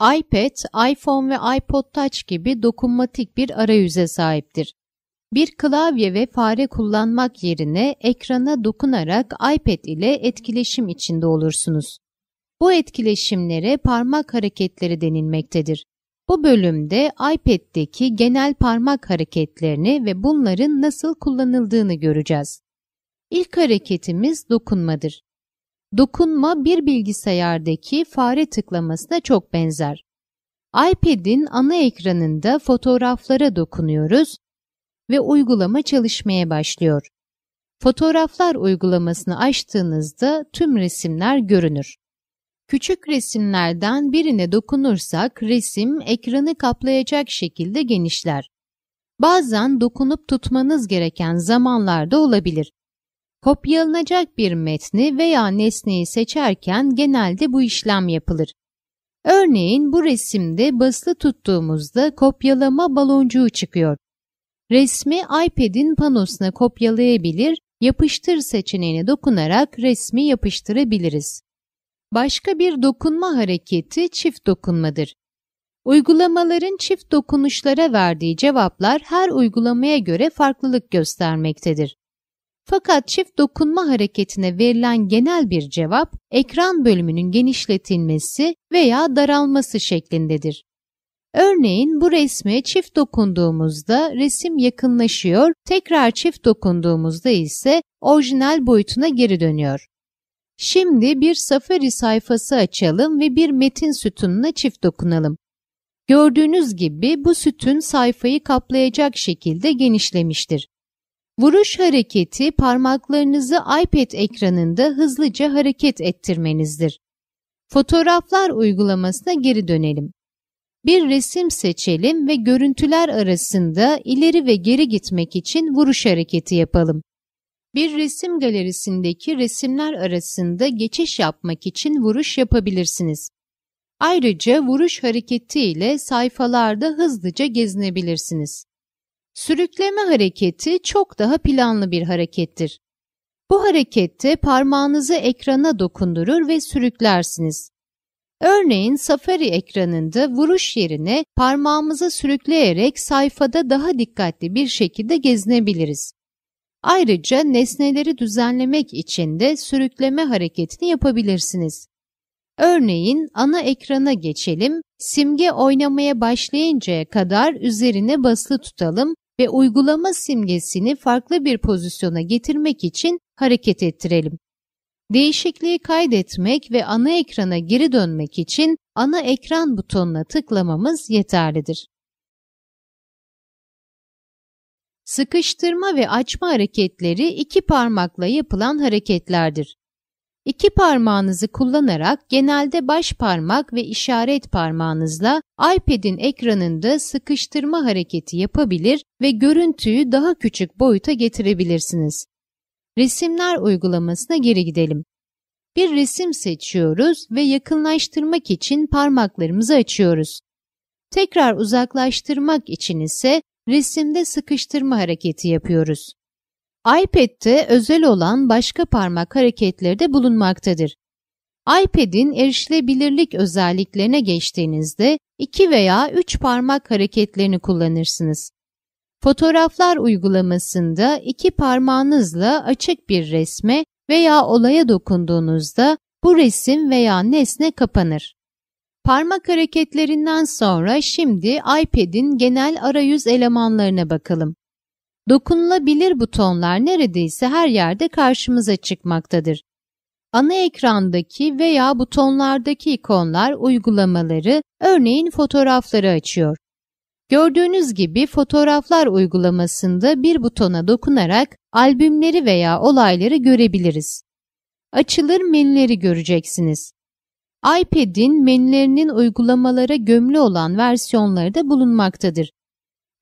iPad, iPhone ve iPod Touch gibi dokunmatik bir arayüze sahiptir. Bir klavye ve fare kullanmak yerine ekrana dokunarak iPad ile etkileşim içinde olursunuz. Bu etkileşimlere parmak hareketleri denilmektedir. Bu bölümde iPad'deki genel parmak hareketlerini ve bunların nasıl kullanıldığını göreceğiz. İlk hareketimiz dokunmadır. Dokunma bir bilgisayardaki fare tıklamasına çok benzer. iPad'in ana ekranında fotoğraflara dokunuyoruz ve uygulama çalışmaya başlıyor. Fotoğraflar uygulamasını açtığınızda tüm resimler görünür. Küçük resimlerden birine dokunursak resim ekranı kaplayacak şekilde genişler. Bazen dokunup tutmanız gereken zamanlarda olabilir kopyalanacak bir metni veya nesneyi seçerken genelde bu işlem yapılır. Örneğin bu resimde basılı tuttuğumuzda kopyalama baloncuğu çıkıyor. Resmi iPad'in panosuna kopyalayabilir, yapıştır seçeneğine dokunarak resmi yapıştırabiliriz. Başka bir dokunma hareketi çift dokunmadır. Uygulamaların çift dokunuşlara verdiği cevaplar her uygulamaya göre farklılık göstermektedir. Fakat çift dokunma hareketine verilen genel bir cevap ekran bölümünün genişletilmesi veya daralması şeklindedir. Örneğin bu resme çift dokunduğumuzda resim yakınlaşıyor, tekrar çift dokunduğumuzda ise orijinal boyutuna geri dönüyor. Şimdi bir Safari sayfası açalım ve bir metin sütununa çift dokunalım. Gördüğünüz gibi bu sütun sayfayı kaplayacak şekilde genişlemiştir. Vuruş hareketi parmaklarınızı iPad ekranında hızlıca hareket ettirmenizdir. Fotoğraflar uygulamasına geri dönelim. Bir resim seçelim ve görüntüler arasında ileri ve geri gitmek için vuruş hareketi yapalım. Bir resim galerisindeki resimler arasında geçiş yapmak için vuruş yapabilirsiniz. Ayrıca vuruş hareketi ile sayfalarda hızlıca gezinebilirsiniz. Sürükleme hareketi çok daha planlı bir harekettir. Bu harekette parmağınızı ekrana dokundurur ve sürüklersiniz. Örneğin Safari ekranında vuruş yerine parmağımızı sürükleyerek sayfada daha dikkatli bir şekilde gezinebiliriz. Ayrıca nesneleri düzenlemek için de sürükleme hareketini yapabilirsiniz. Örneğin ana ekrana geçelim, simge oynamaya başlayıncaya kadar üzerine basılı tutalım ve uygulama simgesini farklı bir pozisyona getirmek için hareket ettirelim. Değişikliği kaydetmek ve ana ekrana geri dönmek için ana ekran butonuna tıklamamız yeterlidir. Sıkıştırma ve açma hareketleri iki parmakla yapılan hareketlerdir. İki parmağınızı kullanarak genelde baş parmak ve işaret parmağınızla iPad'in ekranında sıkıştırma hareketi yapabilir ve görüntüyü daha küçük boyuta getirebilirsiniz. Resimler uygulamasına geri gidelim. Bir resim seçiyoruz ve yakınlaştırmak için parmaklarımızı açıyoruz. Tekrar uzaklaştırmak için ise resimde sıkıştırma hareketi yapıyoruz iPad'de özel olan başka parmak hareketleri de bulunmaktadır. iPad'in erişilebilirlik özelliklerine geçtiğinizde iki veya üç parmak hareketlerini kullanırsınız. Fotoğraflar uygulamasında iki parmağınızla açık bir resme veya olaya dokunduğunuzda bu resim veya nesne kapanır. Parmak hareketlerinden sonra şimdi iPad'in genel arayüz elemanlarına bakalım. Dokunulabilir butonlar neredeyse her yerde karşımıza çıkmaktadır. Ana ekrandaki veya butonlardaki ikonlar uygulamaları, örneğin fotoğrafları açıyor. Gördüğünüz gibi fotoğraflar uygulamasında bir butona dokunarak albümleri veya olayları görebiliriz. Açılır menüleri göreceksiniz. iPad'in menülerinin uygulamalara gömülü olan versiyonları da bulunmaktadır.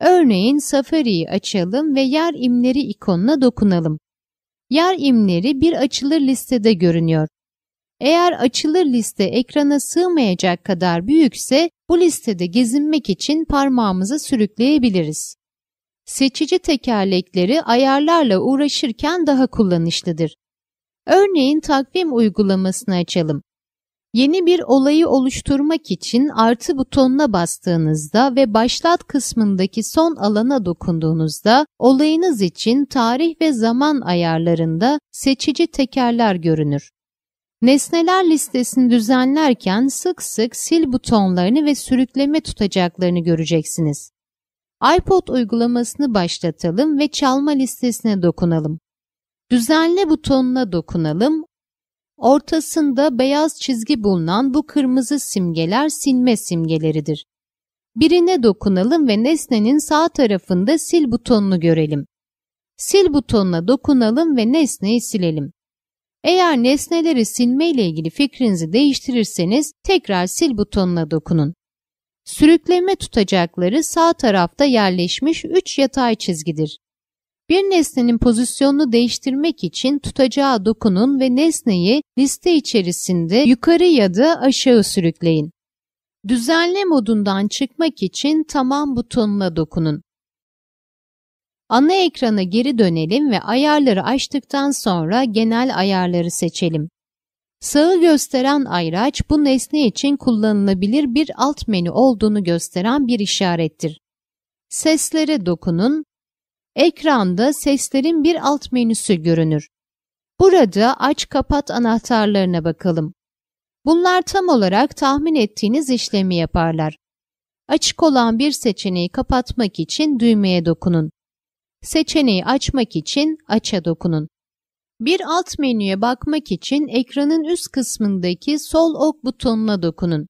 Örneğin Safari'yi açalım ve yer imleri ikonuna dokunalım. Yer imleri bir açılır listede görünüyor. Eğer açılır liste ekrana sığmayacak kadar büyükse bu listede gezinmek için parmağımızı sürükleyebiliriz. Seçici tekerlekleri ayarlarla uğraşırken daha kullanışlıdır. Örneğin takvim uygulamasını açalım. Yeni bir olayı oluşturmak için artı butonuna bastığınızda ve başlat kısmındaki son alana dokunduğunuzda olayınız için tarih ve zaman ayarlarında seçici tekerler görünür. Nesneler listesini düzenlerken sık sık sil butonlarını ve sürükleme tutacaklarını göreceksiniz. iPod uygulamasını başlatalım ve çalma listesine dokunalım. Düzenle butonuna dokunalım, Ortasında beyaz çizgi bulunan bu kırmızı simgeler silme simgeleridir. Birine dokunalım ve nesnenin sağ tarafında sil butonunu görelim. Sil butonuna dokunalım ve nesneyi silelim. Eğer nesneleri silme ile ilgili fikrinizi değiştirirseniz tekrar sil butonuna dokunun. Sürükleme tutacakları sağ tarafta yerleşmiş 3 yatay çizgidir. Bir nesnenin pozisyonunu değiştirmek için tutacağı dokunun ve nesneyi liste içerisinde yukarı ya da aşağı sürükleyin. Düzenle modundan çıkmak için tamam butonuna dokunun. Ana ekrana geri dönelim ve ayarları açtıktan sonra genel ayarları seçelim. Sağı gösteren ayraç bu nesne için kullanılabilir bir alt menü olduğunu gösteren bir işarettir. Seslere dokunun ekranda seslerin bir alt menüsü görünür. Burada aç kapat anahtarlarına bakalım. Bunlar tam olarak tahmin ettiğiniz işlemi yaparlar. Açık olan bir seçeneği kapatmak için düğmeye dokunun. Seçeneği açmak için aça dokunun. Bir alt menüye bakmak için ekranın üst kısmındaki sol ok butonuna dokunun.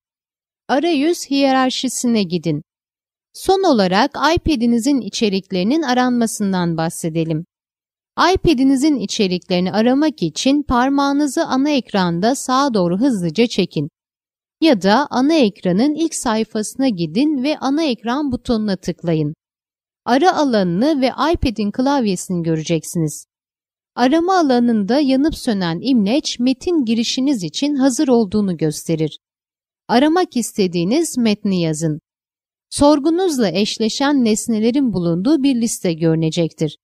Arayüz hiyerarşisine gidin. Son olarak iPad'inizin içeriklerinin aranmasından bahsedelim. iPad'inizin içeriklerini aramak için parmağınızı ana ekranda sağa doğru hızlıca çekin. Ya da ana ekranın ilk sayfasına gidin ve ana ekran butonuna tıklayın. Ara alanını ve iPad'in klavyesini göreceksiniz. Arama alanında yanıp sönen imleç metin girişiniz için hazır olduğunu gösterir. Aramak istediğiniz metni yazın sorgunuzla eşleşen nesnelerin bulunduğu bir liste görünecektir.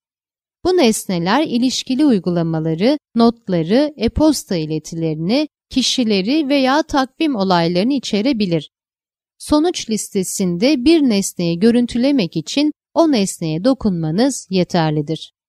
Bu nesneler ilişkili uygulamaları, notları, e-posta iletilerini, kişileri veya takvim olaylarını içerebilir. Sonuç listesinde bir nesneyi görüntülemek için o nesneye dokunmanız yeterlidir.